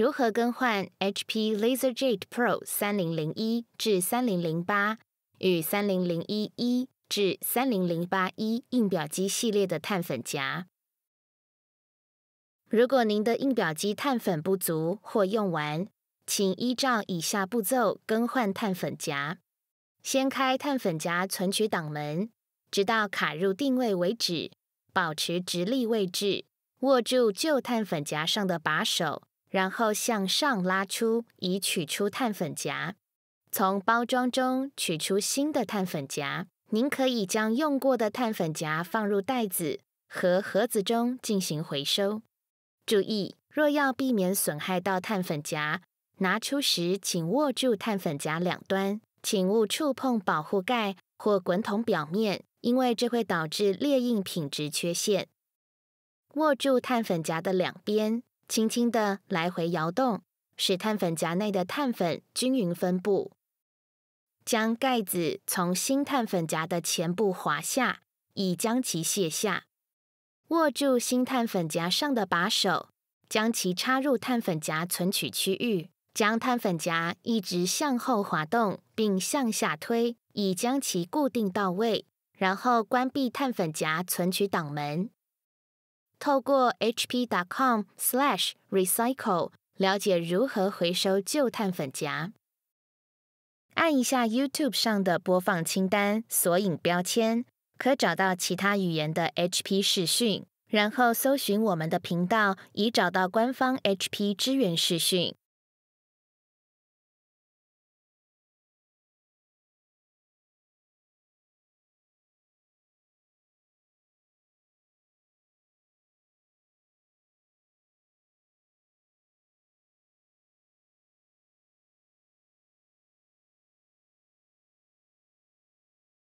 如何更换 HP LaserJet Pro 3001至3008与30011至30081印表机系列的碳粉夹？如果您的印表机碳粉不足或用完，请依照以下步骤更换碳粉夹：先开碳粉夹存取挡门，直到卡入定位为止，保持直立位置，握住旧碳粉夹上的把手。然后向上拉出，以取出碳粉夹。从包装中取出新的碳粉夹。您可以将用过的碳粉夹放入袋子和盒子中进行回收。注意，若要避免损害到碳粉夹，拿出时请握住碳粉夹两端，请勿触碰保护盖或滚筒表面，因为这会导致裂印品质缺陷。握住碳粉夹的两边。轻轻的来回摇动，使碳粉夹内的碳粉均匀分布。将盖子从新碳粉夹的前部滑下，以将其卸下。握住新碳粉夹上的把手，将其插入碳粉夹存取区域。将碳粉夹一直向后滑动，并向下推，以将其固定到位。然后关闭碳粉夹存取挡门。透过 hp.com/recycle 了解如何回收旧碳粉夹。按一下 YouTube 上的播放清单索引标签，可找到其他语言的 HP 视讯，然后搜寻我们的频道，以找到官方 HP 支援视讯。